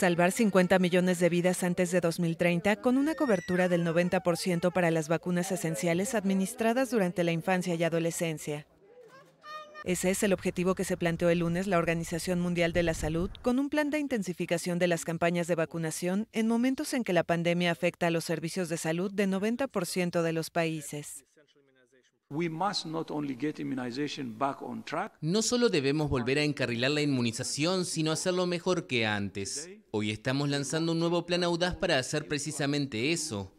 salvar 50 millones de vidas antes de 2030 con una cobertura del 90% para las vacunas esenciales administradas durante la infancia y adolescencia. Ese es el objetivo que se planteó el lunes la Organización Mundial de la Salud con un plan de intensificación de las campañas de vacunación en momentos en que la pandemia afecta a los servicios de salud de 90% de los países. No solo debemos volver a encarrilar la inmunización, sino hacerlo mejor que antes. Hoy estamos lanzando un nuevo plan audaz para hacer precisamente eso.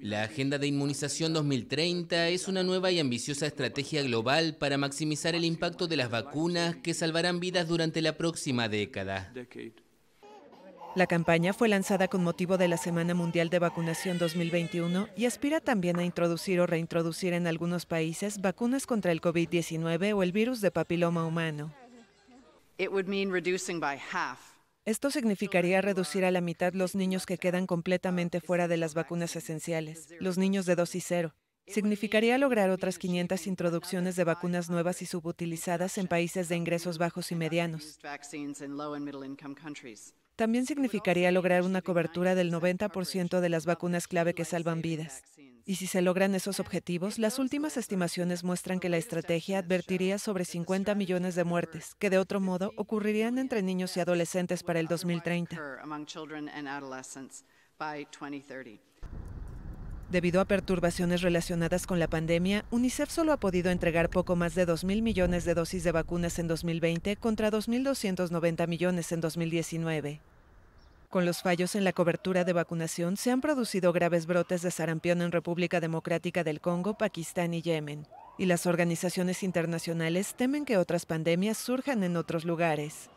La Agenda de Inmunización 2030 es una nueva y ambiciosa estrategia global para maximizar el impacto de las vacunas que salvarán vidas durante la próxima década. La campaña fue lanzada con motivo de la Semana Mundial de Vacunación 2021 y aspira también a introducir o reintroducir en algunos países vacunas contra el COVID-19 o el virus de papiloma humano. Esto significaría reducir a la mitad los niños que quedan completamente fuera de las vacunas esenciales, los niños de y cero. Significaría lograr otras 500 introducciones de vacunas nuevas y subutilizadas en países de ingresos bajos y medianos también significaría lograr una cobertura del 90% de las vacunas clave que salvan vidas. Y si se logran esos objetivos, las últimas estimaciones muestran que la estrategia advertiría sobre 50 millones de muertes, que de otro modo ocurrirían entre niños y adolescentes para el 2030. Debido a perturbaciones relacionadas con la pandemia, UNICEF solo ha podido entregar poco más de 2.000 millones de dosis de vacunas en 2020 contra 2.290 millones en 2019. Con los fallos en la cobertura de vacunación se han producido graves brotes de sarampión en República Democrática del Congo, Pakistán y Yemen, y las organizaciones internacionales temen que otras pandemias surjan en otros lugares.